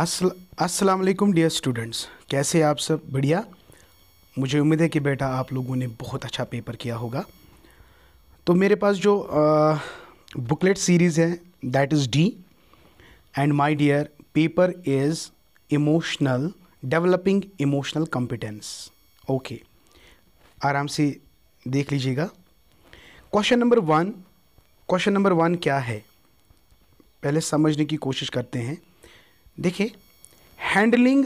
अस्सलाम वालेकुम dear students कैसे आप सब बढ़िया मुझे उम्मीद है कि बेटा आप लोगों ने बहुत अच्छा पेपर किया होगा तो मेरे पास जो आ, बुकलेट सीरीज़ है that is D and my dear paper is emotional developing emotional competence okay आराम से देख लीजिएगा question number one question number one क्या है पहले समझने की कोशिश करते हैं देखिए हैंडलिंग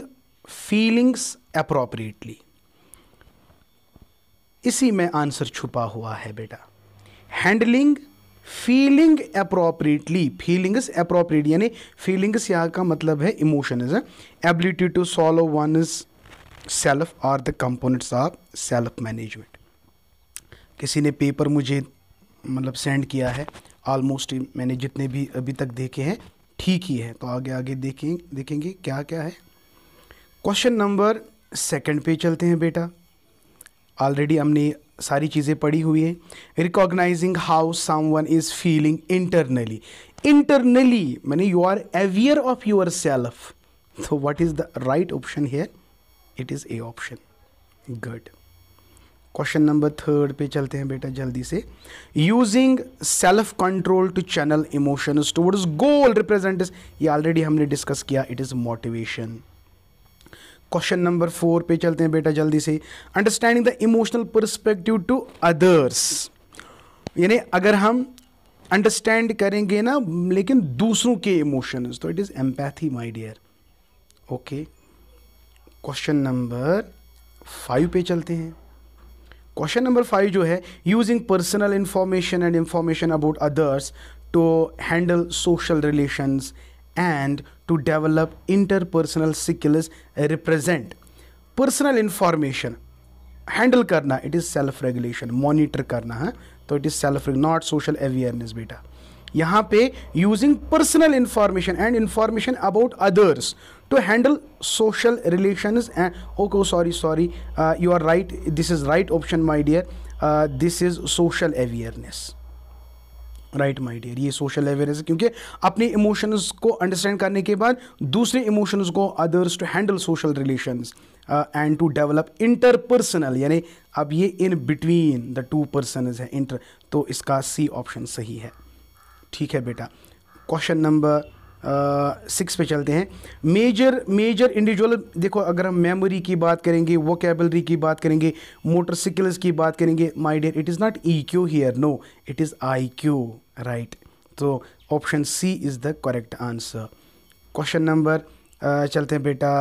फीलिंग्स अप्रोप्रिएटली इसी में आंसर छुपा हुआ है बेटा handling feeling appropriately feelings appropriate यानी फीलिंग्स यहाँ का मतलब है is ability to solve one self are the components of self management किसी ने पेपर मुझे मतलब सेंड किया है ऑलमोस्ट मैंने जितने भी अभी तक देखे हैं ठीक ही है तो आगे आगे देखें देखेंगे क्या क्या है क्वेश्चन नंबर सेकंड पे चलते हैं बेटा ऑलरेडी हमने सारी चीज़ें पढ़ी हुई है recognising how one is feeling internally internally मैंने you are aware of yourself तो what is the right option here it is a option good question number third पे चलते हैं बेटा जल्दी से using self control to channel emotions towards goal represent ये already हमने डिस्कस किया it is motivation question number four पे चलते हैं बेटा जल्दी से understanding the emotional perspective to others यानी अगर हम अंडरस्टैंड करेंगे ना लेकिन दूसरों के इमोशंस तो it is empathy my dear okay question number five पे चलते हैं क्वेश्चन नंबर फाइव जो है using personal information and information about others to handle social relations and to develop interpersonal skills represent personal information handle करना it is self regulation monitor करना है हाँ? तो it is self not social awareness बेटा यहाँ पे using personal information and information about others to handle social relation and okay sorry sorry you are right this is right option my dear this is social awareness right my dear ये social awareness है क्योंकि अपने emotions को understand करने के बाद दूसरे emotions को others to handle social relations and to develop interpersonal यानी अब ये in between the two person है इंटर तो इसका सी ऑप्शन सही है ठीक है बेटा क्वेश्चन नंबर सिक्स पे चलते हैं मेजर मेजर इंडिविजुअल देखो अगर हम मेमोरी की बात करेंगे वो कैबलरी की बात करेंगे मोटर स्किल्स की बात करेंगे my dear it is not E Q here no it is I Q right तो option C is the correct answer question number चलते हैं बेटा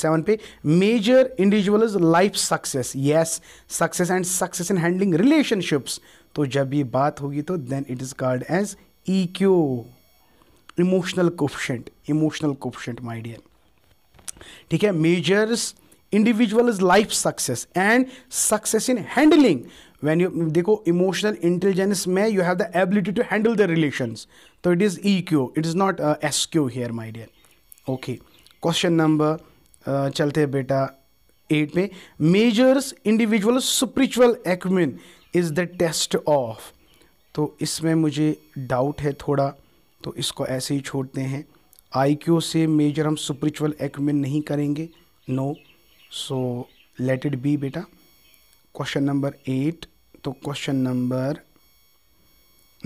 सेवन पे measure individuals life success yes success and success in handling relationships तो जब ये बात होगी तो then it is called as E Q emotional coefficient emotional coefficient my dear ठीक है measures individual is life success and success in handling when you देखो emotional intelligence में you have the ability to handle the relations तो it is E Q it is not S Q here my dear okay question number चलते हैं बेटा eight में measures individual spiritual acumen is the test of तो इसमें मुझे doubt है थोड़ा तो इसको ऐसे ही छोड़ते हैं आई से मेजर हम सुपरिचुअल एक्मिन नहीं करेंगे no so let it be बेटा क्वेश्चन नंबर एट तो क्वेश्चन नंबर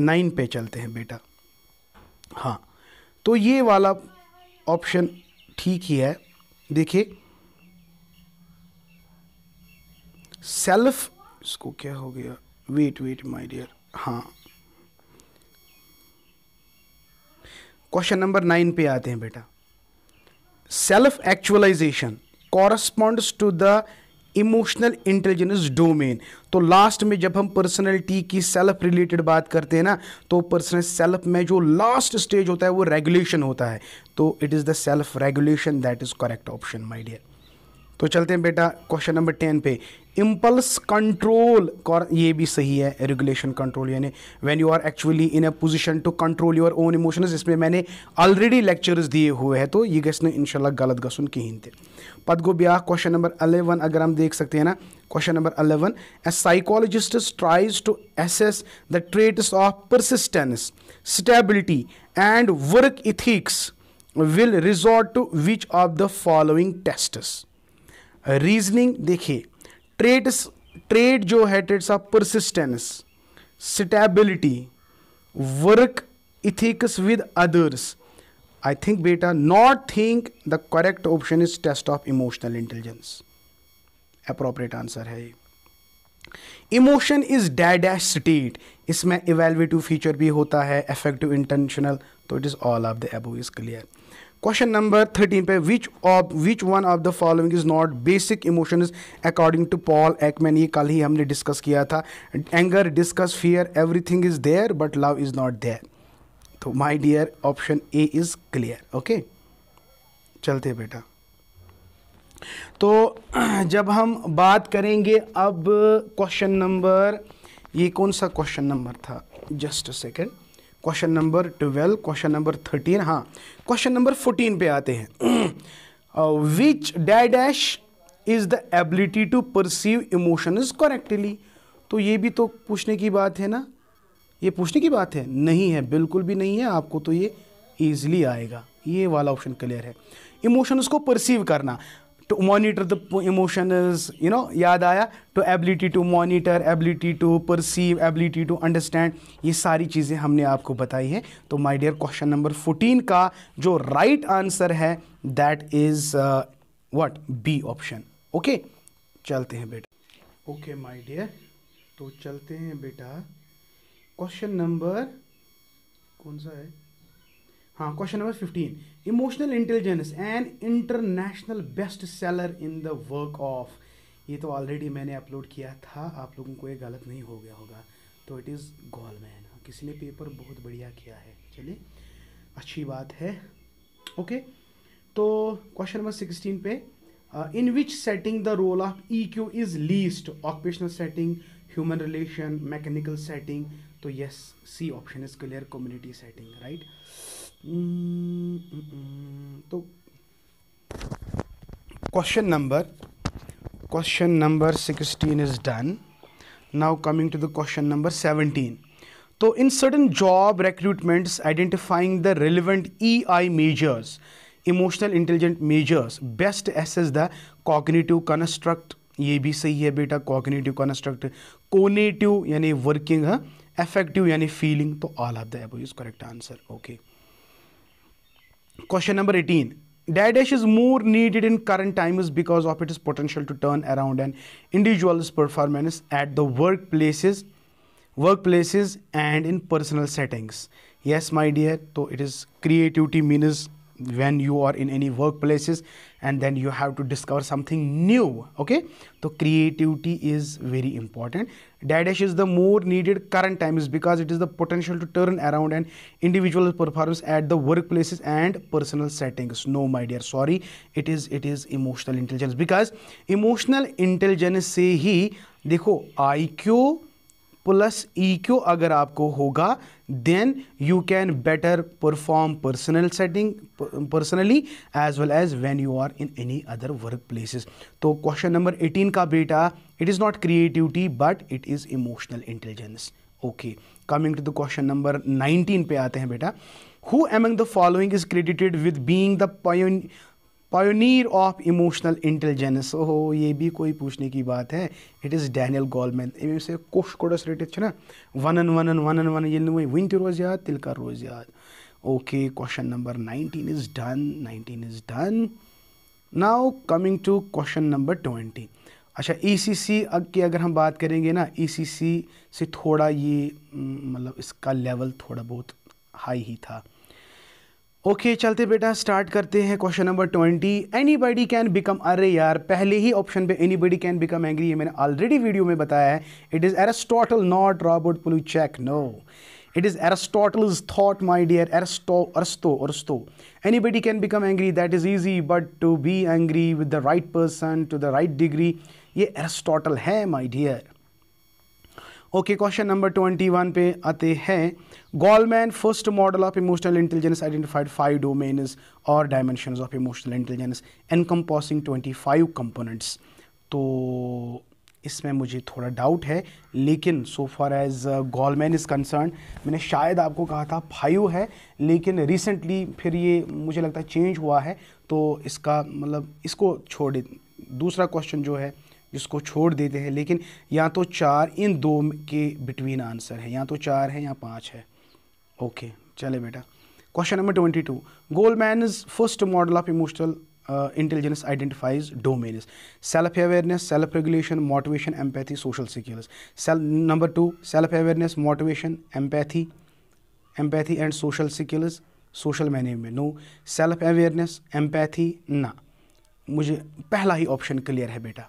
नाइन पे चलते हैं बेटा हाँ तो ये वाला ऑप्शन ठीक ही है देखिए सेल्फ इसको क्या हो गया वेट वेट माय डियर हाँ क्वेश्चन नंबर नाइन पे आते हैं बेटा self actualisation corresponds to the emotional intelligence domain तो लास्ट में जब हम पर्सनैलिटी की सेल्फ रिलेटेड बात करते हैं ना तो पर्सनल सेल्फ में जो लास्ट स्टेज होता है वो रेगुलेशन होता है तो it is the self regulation that is correct option my dear तो चलते हैं बेटा क्वेश्चन नंबर टेन पे इम्पल्स कंट्रोल ये भी सही है रेगुलेशन कंट्रोल यानी when you are actually in a position to control your own emotions इसमें मैंने ऑलरेडी लेक्चर्स दिए हुए हैं तो ये गस ना इनशाला गलत गसन कहीं थे पद गो ब्या क्वेश्चन नंबर अलेवन अगर हम देख सकते हैं ना question number eleven a psychologist tries to assess the traits of persistence stability and work ethics will resort to which of the following test reasoning देखिए ट्रेड ट्रेड जो है traits of persistence stability work ethics with others I think बेटा not think the correct option is test of emotional intelligence appropriate answer है ये emotion is that as state इसमें evaluative feature भी होता है effective intentional तो it is all of the above is clear question number thirteen पे which of which one of the following is not basic emotions according to Paul Ekman ये कल ही हमने डिस्कस किया था anger disgust fear everything is there but love is not there तो my dear option A is clear okay चलते बेटा तो जब हम बात करेंगे अब क्वेश्चन नंबर ये कौन सा क्वेश्चन नंबर था just second question number twelve question number thirteen हाँ क्वेश्चन नंबर फोर्टीन पे आते हैं which dash is the ability to perceive emotions correctly तो ये भी तो पूछने की बात है ना ये पूछने की बात है नहीं है बिल्कुल भी नहीं है आपको तो ये ईजिली आएगा ये वाला ऑप्शन क्लियर है इमोशंस को परसीव करना to monitor the emotions you know याद आया to ability to monitor ability to perceive ability to understand ये सारी चीज़ें हमने आपको बताई है तो my dear question number fourteen का जो राइट right आंसर है that is what B option okay चलते हैं बेटा ओके माय डियर तो चलते हैं बेटा क्वेश्चन नंबर कौन सा है हाँ question number fifteen emotional intelligence and international best seller in the work of ये तो ऑलरेडी मैंने अपलोड किया था आप लोगों को ये गलत नहीं हो गया होगा तो इट इज़ गोल मैन किसी ने पेपर बहुत बढ़िया किया है चलिए अच्छी बात है ओके तो क्वेश्चन नंबर सिक्सटीन पे in which setting the role of E Q is least occupational setting human relation mechanical setting तो yes C option is clear community setting right तो question number question number sixteen is done now coming to the question number seventeen तो in sudden job recruitments identifying the relevant I measures emotional intelligent measures best S is the cognitive construct ये भी सही है बेटा cognitive construct conative यानी working है affective यानी feeling तो all of the above is correct answer okay Question number 18. Dash is more needed in current times because of its potential to turn around an individual's performance at the workplaces, workplaces and in personal settings. Yes, my dear, so it is creativity means when you are in any workplaces and then you have to discover something new okay so creativity is very important dash is the more needed current time is because it is the potential to turn around an individual performance at the workplaces and personal settings no my dear sorry it is it is emotional intelligence because emotional intelligence say he देखो I Q plus E Q अगर आपको होगा then you can better perform personal setting personally as well as when you are in any other work places तो question number 18 का बेटा it is not creativity but it is emotional intelligence okay coming to the question number 19 पे आते हैं बेटा who among the following is credited with being the pioneer of emotional intelligence हो ये भी कोई पूछने की बात है इट इज़ डैनियल एम से कोश कोडस ना वन वन वन वन ये वन तह रोज याद तेल कर रोज याद okay question number nineteen is done nineteen is done now coming to question number twenty अच्छा ईसीसी e अब की अगर हम बात करेंगे ना ईसीसी e से थोड़ा ये मतलब इसका लेवल थोड़ा बहुत हाई ही था ओके okay, चलते बेटा स्टार्ट करते हैं question number twenty anybody can become अरे यार पहले ही ऑप्शन पे anybody can become angry ये मैंने ऑलरेडी वीडियो में बताया है it is Aristotle not Robert पुलू check no it is Aristotle thought my dear Aristo अरस्तो अरस्तो anybody can become angry that is easy but to be angry with the right person to the right degree ये Aristotle है माई dear okay question number twenty one पे आते हैं Goleman first model of emotional intelligence identified five domains और dimension of emotional intelligence encompassing twenty five components तो इसमें मुझे थोड़ा डाउट है लेकिन so far as Goleman is concern मैंने शायद आपको कहा था फाइव है लेकिन रिसेंटली फिर ये मुझे लगता है चेंज हुआ है तो इसका मतलब इसको छोड़ दूसरा क्वेश्चन जो है जिसको छोड़ देते हैं लेकिन या तो चार इन दो के बिटवीन आंसर है या तो चार है या पाँच है ओके चले बेटा question number twenty two is first model of emotional intelligence identifies domains self awareness self regulation motivation empathy social skills self number two self awareness motivation empathy empathy and social skills social management no self awareness empathy ना मुझे पहला ही option clear है बेटा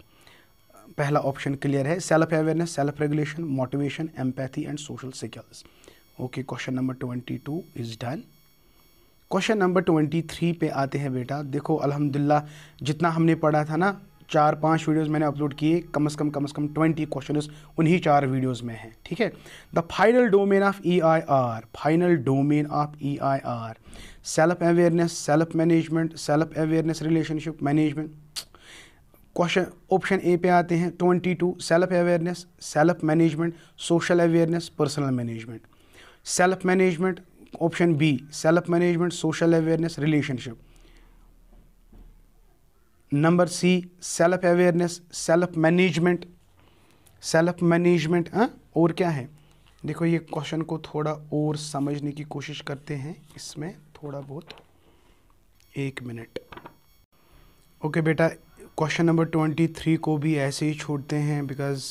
पहला option clear है self awareness self regulation motivation empathy and social skills okay question number twenty two is done question number twenty three पे आते हैं बेटा देखो अल्हम्दुलिल्लाह जितना हमने पढ़ा था ना चार पांच वीडियोस मैंने अपलोड किए कम से कम कम से कम ट्वेंटी क्वेश्चन उन्हीं चार वीडियोस में हैं ठीक है the final domain of E I R final domain of E I R self awareness self management self awareness relationship management question option A पे आते हैं twenty two self awareness self management social awareness personal management self management option B self management social awareness relationship number C self awareness self management self management और क्या है देखो ये question को थोड़ा और समझने की कोशिश करते हैं इसमें थोड़ा बहुत एक मिनट ओके बेटा क्वेश्चन नंबर ट्वेंटी थ्री को भी ऐसे ही छोड़ते हैं बिकॉज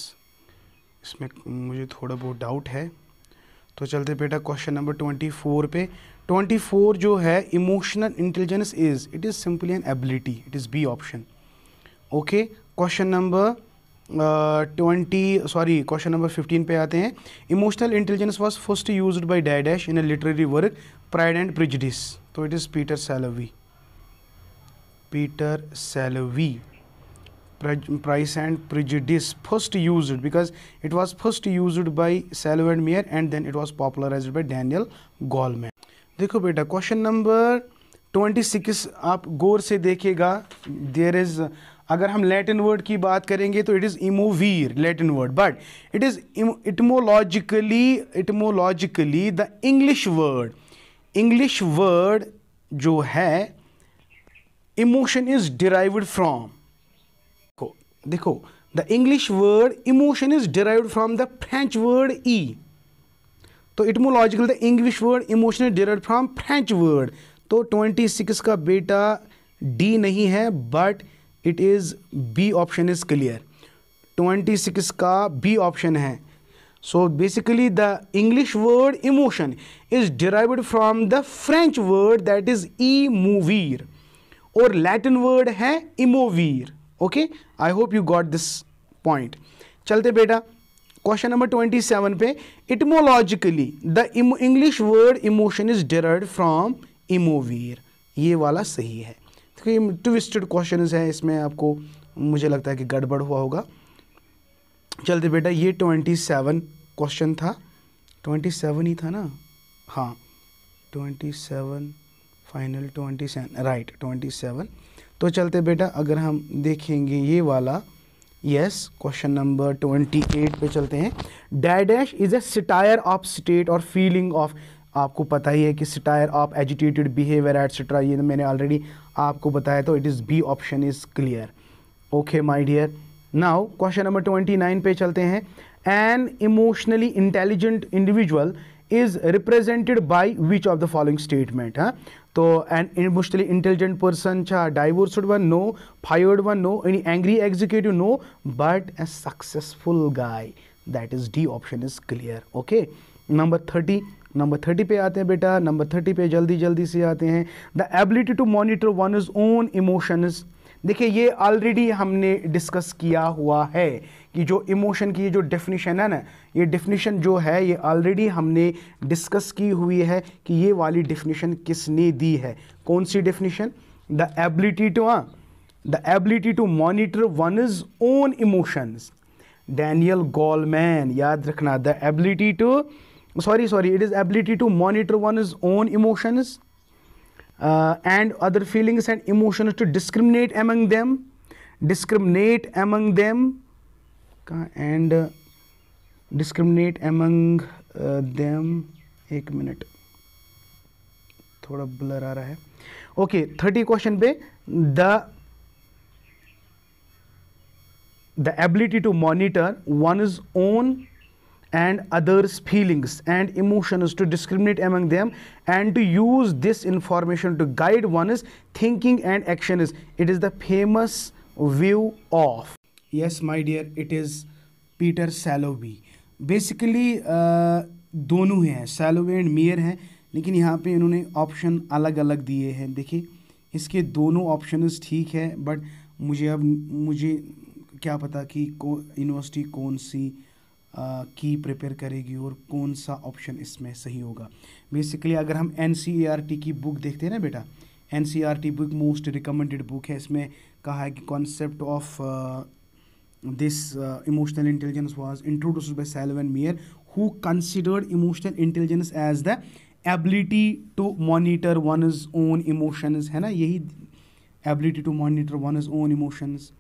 इसमें मुझे थोड़ा बहुत डाउट है तो चलते बेटा क्वेश्चन नंबर ट्वेंटी फोर पे ट्वेंटी फोर जो है emotional intelligence is it is simply an ability it is B option okay question number twenty sorry question number fifteen पे आते हैं emotional intelligence was first use by dash in a literary work pride and prejudice तो it is Peter Salovey Peter Salovey price and prejudice first used because it was first used by Salvador Mayer and then it was popularized by Daniel Goleman देखो बेटा question number 26 आप गौर से देखिएगा there is अगर हम Latin word की बात करेंगे तो it is emovere Latin word but it is etymologically etymologically the English word English word जो है इमोशन इज़ डिराइव्ड फ्रॉम देखो the English word emotion is derived from the French word E तो etymological the English word emotion is derive from French word तो twenty six का बेटा D नहीं है but it is B option is clear twenty six का B option है so basically the English word emotion is derived from the French word that is E movere और Latin word है emovere okay I hope you got this point चलते बेटा question number twenty seven पे etymologically the English word emotion is derived from emovere ये वाला सही है क्योंकि ट्विस्टेड क्वेश्चन हैं इसमें आपको मुझे लगता है कि गड़बड़ हुआ होगा चलते बेटा ये ट्वेंटी सेवन क्वेश्चन था ट्वेंटी सेवन ही था ना हाँ twenty seven final twenty seven right twenty seven तो चलते बेटा अगर हम देखेंगे ये वाला yes question number twenty eight पे चलते हैं dash is a stirred of state और फीलिंग ऑफ आपको पता ही है कि stirred of agitated behaviour etcetera ये मैंने ऑलरेडी आपको बताया तो it is B option is clear okay my dear now question number twenty nine पे चलते हैं an emotionally intelligent individual is represented by which of the following statement हाँ तो एन इमोशनली इंटेलिजेंट पर्सन छा divorced one no fired one no any angry executive no but a successful guy that is D option is clear okay number thirty number thirty पे आते हैं बेटा number thirty पे जल्दी जल्दी से आते हैं the ability to monitor one is own emotions देखिए ये ऑलरेडी हमने डिस्कस किया हुआ है कि जो इमोशन की जो डेफिनेशन है ना ये डेफिनेशन जो है ये ऑलरेडी हमने डिस्कस की हुई है कि ये वाली डेफिनेशन किसने दी है कौन सी definition the ability to the ability to monitor one is own emotions Daniel Goleman याद रखना the ability to sorry sorry it is ability to monitor one is own emotions uh, and other feelings and emotions to discriminate among them discriminate among them and uh, discriminate among uh, them ek minute thoda blur aa raha hai okay 30 question pe the the ability to monitor one's own and others feelings and emotions to discriminate among them and to use this information to guide one's thinking and action is it is the famous view of yes my dear it is peter salovey basically dono uh, दोनों salovey and meer Mayer lekin yahan pe inhone option alag alag diye hain हैं iske dono दोनों option ठीक है but मुझे अब मुझे क्या पता कि को यूनिवर्सिटी कौन सी की प्रिपेयर करेगी और कौन सा ऑप्शन इसमें सही होगा बेसिकली अगर हम एन e की बुक देखते हैं ना बेटा an book most recommended book है इसमें कहा है कि concept of this emotional intelligence was introduced by Salovey Mayer who considered emotional intelligence as the ability to monitor one is own emotions है ना यही ability to monitor one is own emotions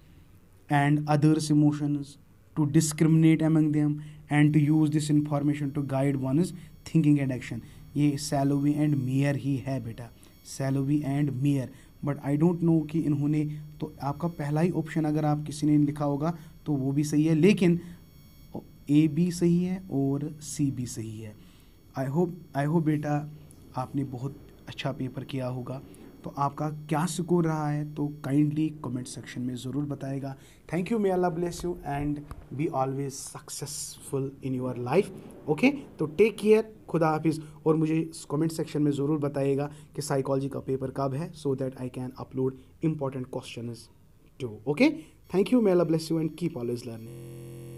and others emotions to discriminate among them and to use this information to guide one's thinking and action ये सैलोवी and mayor ही है बेटा Salovey and Mayer but I don't know कि इन्होंने तो आपका पहला ही ऑप्शन अगर आप किसी ने लिखा होगा तो वो भी सही है लेकिन ए भी सही है और सी भी सही है आई होप आई होप बेटा आपने बहुत अच्छा पेपर किया होगा तो आपका क्या स्कोर रहा है तो काइंडली कमेंट सेक्शन में ज़रूर बताएगा thank you may Allah bless you and be always successful in your life okay तो टेक केयर खुदा हाफिज़ और मुझे कमेंट सेक्शन में ज़रूर बताइएगा कि साइकोलॉजी का पेपर कब है so that I can upload important question too okay thank you may Allah bless you and keep always learning